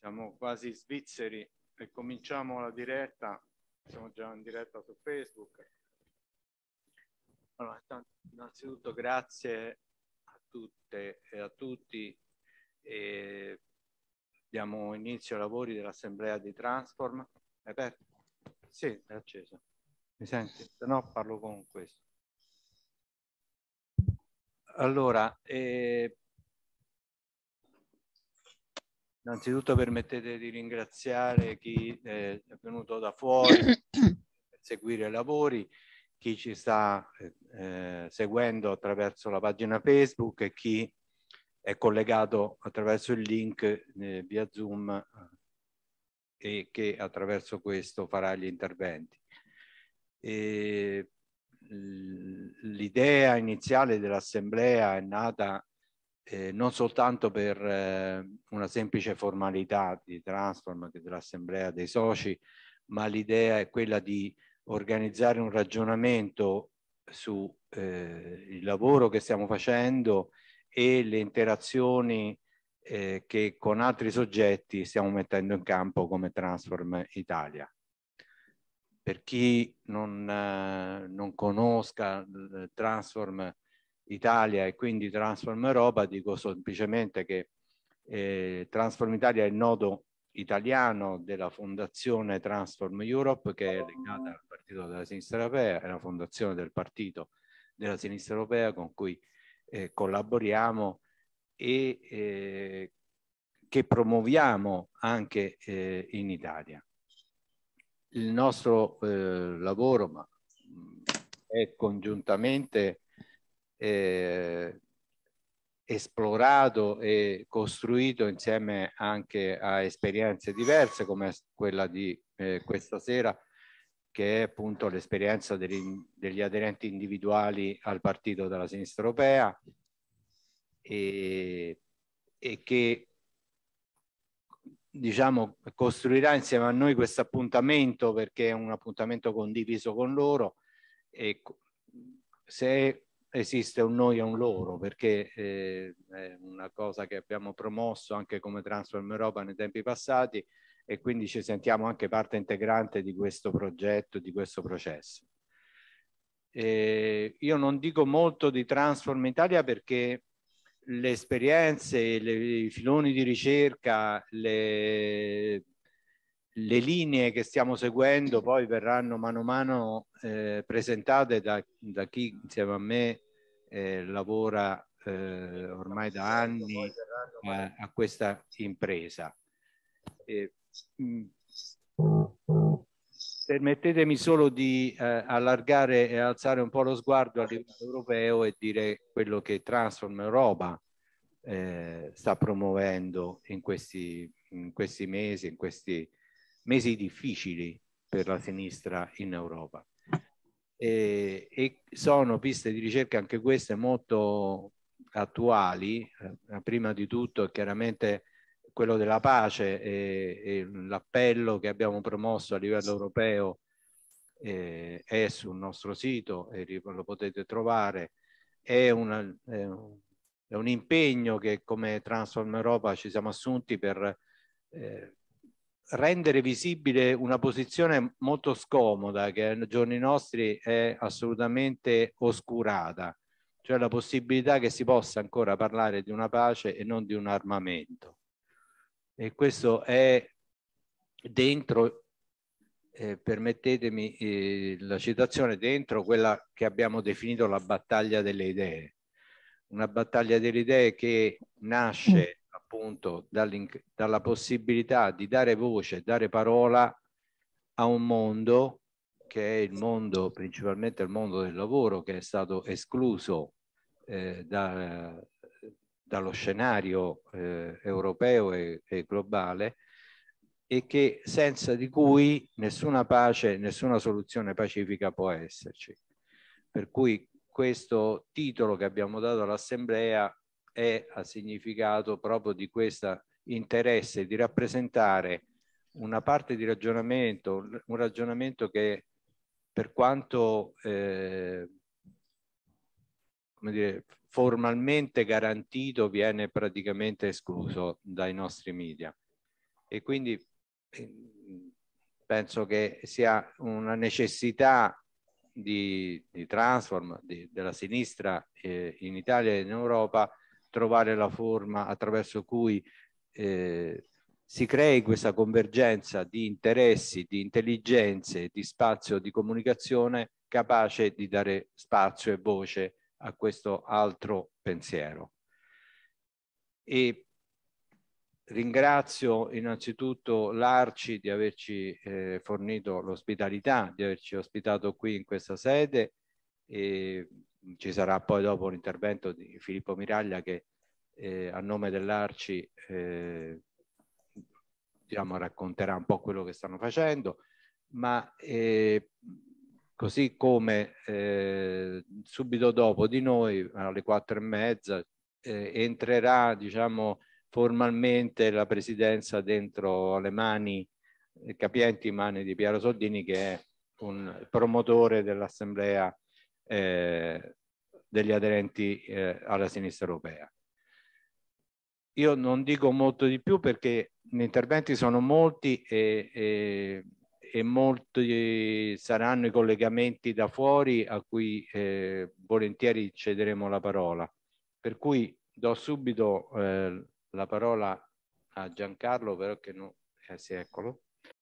siamo quasi svizzeri e cominciamo la diretta, siamo già in diretta su Facebook. Allora, innanzitutto grazie a tutte e a tutti. E diamo inizio ai lavori dell'Assemblea di Transform. È aperto? Sì, è acceso. Mi senti? Se no parlo con questo. Allora, eh, Innanzitutto permettete di ringraziare chi eh, è venuto da fuori per seguire i lavori, chi ci sta eh, eh, seguendo attraverso la pagina Facebook e chi è collegato attraverso il link eh, via Zoom e che attraverso questo farà gli interventi. L'idea iniziale dell'assemblea è nata eh, non soltanto per eh, una semplice formalità di Transform, che dell'assemblea dei soci, ma l'idea è quella di organizzare un ragionamento sul eh, lavoro che stiamo facendo e le interazioni eh, che con altri soggetti stiamo mettendo in campo come Transform Italia. Per chi non, eh, non conosca eh, Transform Italia e quindi Transform Europa, dico semplicemente che eh, Transform Italia è il nodo italiano della fondazione Transform Europe che è legata al partito della sinistra europea, è la fondazione del partito della sinistra europea con cui eh, collaboriamo e eh, che promuoviamo anche eh, in Italia. Il nostro eh, lavoro ma, mm, è congiuntamente eh, esplorato e costruito insieme anche a esperienze diverse come quella di eh, questa sera che è appunto l'esperienza degli, degli aderenti individuali al partito della sinistra europea e, e che diciamo costruirà insieme a noi questo appuntamento perché è un appuntamento condiviso con loro e se esiste un noi e un loro, perché eh, è una cosa che abbiamo promosso anche come Transform Europa nei tempi passati e quindi ci sentiamo anche parte integrante di questo progetto, di questo processo. Eh, io non dico molto di Transform Italia perché le esperienze, le, i filoni di ricerca, le, le linee che stiamo seguendo poi verranno mano a mano eh, presentate da, da, chi insieme a me eh, lavora eh, ormai da anni eh, a, a questa impresa. E, mm, permettetemi solo di eh, allargare e alzare un po' lo sguardo a livello europeo e dire quello che Transform Europa eh, sta promuovendo in questi, in questi mesi, in questi mesi difficili per la sinistra in Europa. E, e sono piste di ricerca anche queste molto attuali, eh, prima di tutto chiaramente quello della pace e, e l'appello che abbiamo promosso a livello europeo eh, è sul nostro sito e lo potete trovare, è, una, è, un, è un impegno che come Transform Europa ci siamo assunti per eh, rendere visibile una posizione molto scomoda che ai giorni nostri è assolutamente oscurata, cioè la possibilità che si possa ancora parlare di una pace e non di un armamento. E questo è dentro, eh, permettetemi eh, la citazione, dentro quella che abbiamo definito la battaglia delle idee. Una battaglia delle idee che nasce appunto dalla possibilità di dare voce, dare parola a un mondo che è il mondo, principalmente il mondo del lavoro, che è stato escluso eh, da, dallo scenario eh, europeo e, e globale e che senza di cui nessuna pace, nessuna soluzione pacifica può esserci. Per cui questo titolo che abbiamo dato all'Assemblea è al significato proprio di questo interesse di rappresentare una parte di ragionamento, un ragionamento che per quanto eh, dire, formalmente garantito viene praticamente escluso dai nostri media. E quindi eh, penso che sia una necessità di, di transform di, della sinistra eh, in Italia e in Europa trovare la forma attraverso cui eh, si crei questa convergenza di interessi, di intelligenze, di spazio di comunicazione capace di dare spazio e voce a questo altro pensiero. E ringrazio innanzitutto l'Arci di averci eh, fornito l'ospitalità, di averci ospitato qui in questa sede e ci sarà poi dopo un intervento di Filippo Miraglia che eh, a nome dell'Arci eh, diciamo, racconterà un po' quello che stanno facendo, ma eh, così come eh, subito dopo di noi, alle quattro e mezza, eh, entrerà diciamo, formalmente la presidenza dentro le mani, eh, capienti mani di Piero Soldini che è un promotore dell'assemblea eh, degli aderenti eh, alla sinistra europea. Io non dico molto di più perché gli interventi sono molti e, e, e molti saranno i collegamenti da fuori a cui eh, volentieri cederemo la parola. Per cui do subito eh, la parola a Giancarlo, però che non... Eh sì, eccolo.